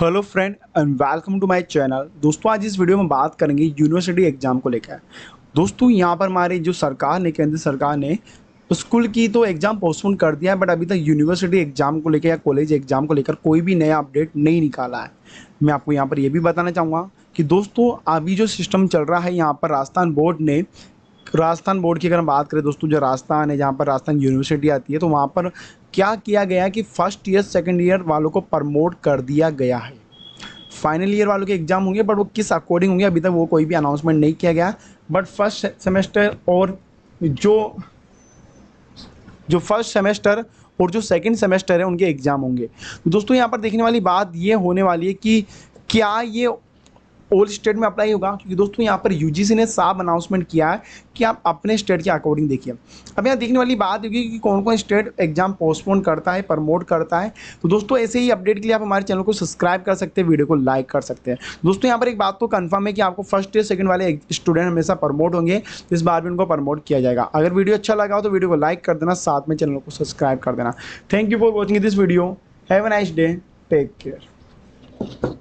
hello friend and welcome to my channel दोस्तों आज इस वीडियो में बात करेंगे यूनिवर्सिटी एग्ज़ाम को लेकर दोस्तों यहाँ पर हमारी जो सरकार ने केंद्र सरकार ने स्कूल की तो एग्ज़ाम पोस्टपोन कर दिया है बट अभी तक यूनिवर्सिटी एग्ज़ाम को लेकर या कॉलेज एग्ज़ाम को लेकर कोई भी नया अपडेट नहीं निकाला है मैं आपको यहाँ पर यह भी बताना चाहूँगा कि दोस्तों अभी जो सिस्टम चल रहा है यहाँ पर राजस्थान बोर्ड ने राजस्थान बोर्ड की अगर हम बात करें दोस्तों जो राजस्थान है जहाँ पर राजस्थान यूनिवर्सिटी आती है तो वहाँ पर क्या किया गया कि फ़र्स्ट ईयर सेकेंड ईयर वालों को प्रमोट कर दिया गया है फाइनल ईयर वालों के एग्ज़ाम होंगे बट वो किस अकॉर्डिंग होंगे अभी तक वो कोई भी अनाउंसमेंट नहीं किया गया बट फर्स्ट सेमेस्टर और जो जो फर्स्ट सेमेस्टर और जो सेकंड सेमेस्टर है उनके एग्ज़ाम होंगे तो दोस्तों यहाँ पर देखने वाली बात ये होने वाली है कि क्या ये ऑल स्टेट में अप्लाई होगा क्योंकि दोस्तों यहाँ पर यू ने साफ अनाउंसमेंट किया है कि आप अपने स्टेट के अकॉर्डिंग देखिए अब यहाँ देखने वाली बात होगी कि कौन कौन स्टेट एग्जाम पोस्टपोन करता है प्रमोट करता है तो दोस्तों ऐसे ही अपडेट के लिए आप हमारे चैनल को सब्सक्राइब कर सकते हैं वीडियो को लाइक कर सकते हैं दोस्तों यहाँ पर एक बात तो कन्फर्म है कि आपको फर्स्ट ईयर सेकेंड वाले स्टूडेंट हमेशा प्रमोट होंगे इस बार भी उनको प्रमोट किया जाएगा अगर वीडियो अच्छा लगा हो तो वीडियो को लाइक कर देना साथ में चैनल को सब्सक्राइब कर देना thank you for watching this video have a nice day take care